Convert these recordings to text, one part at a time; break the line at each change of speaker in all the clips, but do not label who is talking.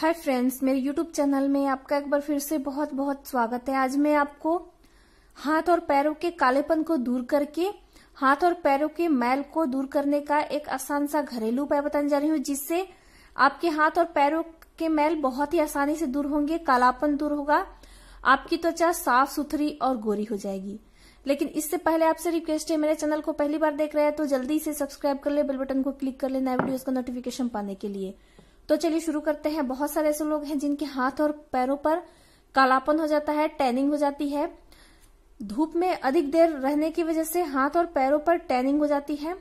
हाय friends मेरे YouTube channel में आपका एक बार फिर से बहुत बहुत स्वागत है आज मैं आपको हाथ और पैरों के कालेपन को दूर करके हाथ और पैरों के मैल को दूर करने का एक आसान सा घरेलू उपाय बताने जा रही हूँ जिससे आपके हाथ और पैरों के मैल बहुत ही आसानी से दूर होंगे कालापन दूर होगा आपकी त्वचा साफ सुथरी और गोरी हो जाएगी लेकिन इससे पहले आपसे रिक्वेस्ट है मेरे चैनल को पहली बार देख रहे हैं तो जल्दी से सब्सक्राइब कर ले बेल बटन को क्लिक कर ले नए वीडियोस का नोटिफिकेशन पाने के लिए तो चलिए शुरू करते हैं बहुत सारे ऐसे लोग हैं जिनके हाथ और पैरों पर कालापन हो जाता है टैनिंग हो जाती है धूप में अधिक देर रहने की वजह से हाथ और पैरों पर टैनिंग हो जाती है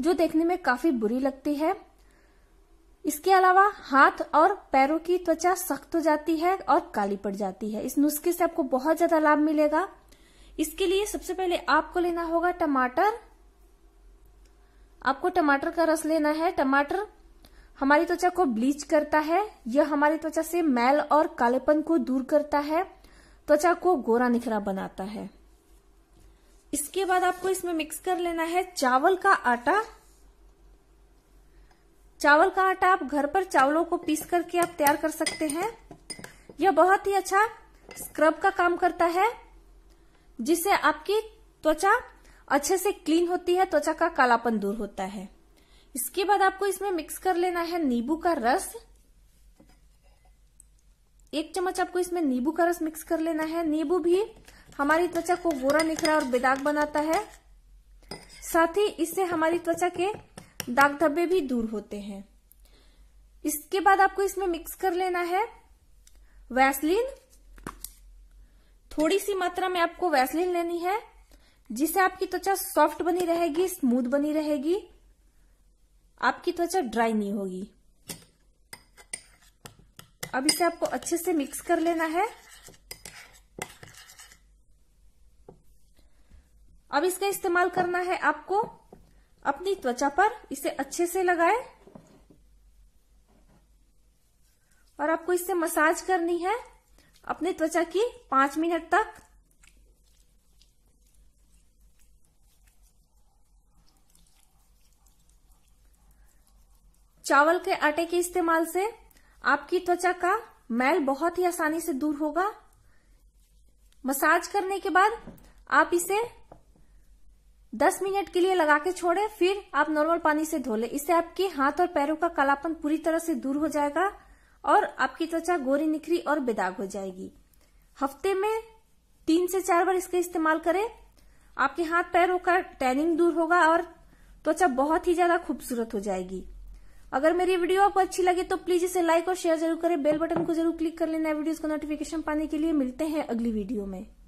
जो देखने में काफी बुरी लगती है इसके अलावा हाथ और पैरों की त्वचा सख्त हो जाती है और काली पड़ जाती है इस नुस्खे से आपको बहुत ज्यादा लाभ मिलेगा इसके लिए सबसे पहले आपको लेना होगा टमाटर आपको टमाटर का रस लेना है टमाटर हमारी त्वचा को ब्लीच करता है यह हमारी त्वचा से मैल और कालेपन को दूर करता है त्वचा को गोरा निखरा बनाता है इसके बाद आपको इसमें मिक्स कर लेना है चावल का आटा चावल का आटा आप घर पर चावलों को पीस करके आप तैयार कर सकते हैं यह बहुत ही अच्छा स्क्रब का काम करता है जिससे आपकी त्वचा अच्छे से क्लीन होती है त्वचा का कालापन दूर होता है इसके बाद आपको इसमें मिक्स कर लेना है नींबू का रस एक चम्मच आपको इसमें नींबू का रस मिक्स कर लेना है नींबू भी हमारी त्वचा को गोरा निखरा और बेदाग बनाता है साथ ही इससे हमारी त्वचा के दाग धब्बे भी दूर होते हैं इसके बाद आपको इसमें मिक्स कर लेना है वैसलीन थोड़ी सी मात्रा में आपको वैसलीन लेनी है जिससे आपकी त्वचा सॉफ्ट बनी रहेगी स्मूथ बनी रहेगी आपकी त्वचा ड्राई नहीं होगी अब इसे आपको अच्छे से मिक्स कर लेना है अब इसका इस्तेमाल करना है आपको अपनी त्वचा पर इसे अच्छे से लगाएं और आपको इससे मसाज करनी है अपने त्वचा की पांच मिनट तक चावल के आटे के इस्तेमाल से आपकी त्वचा का मैल बहुत ही आसानी से दूर होगा मसाज करने के बाद आप इसे 10 मिनट के लिए लगा के छोड़े फिर आप नॉर्मल पानी से धो ले इससे आपके हाथ और पैरों का कालापन पूरी तरह से दूर हो जाएगा और आपकी त्वचा गोरी निखरी और बेदाग हो जाएगी हफ्ते में तीन से चार बार इसका इस्तेमाल करें आपके हाथ पैरों का टैनिंग दूर होगा और त्वचा बहुत ही ज्यादा खूबसूरत हो जाएगी अगर मेरी वीडियो आपको अच्छी लगे तो प्लीज इसे लाइक और शेयर जरूर करें बेल बटन को जरूर क्लिक कर लेना वीडियोस का नोटिफिकेशन पाने के लिए मिलते हैं अगली वीडियो में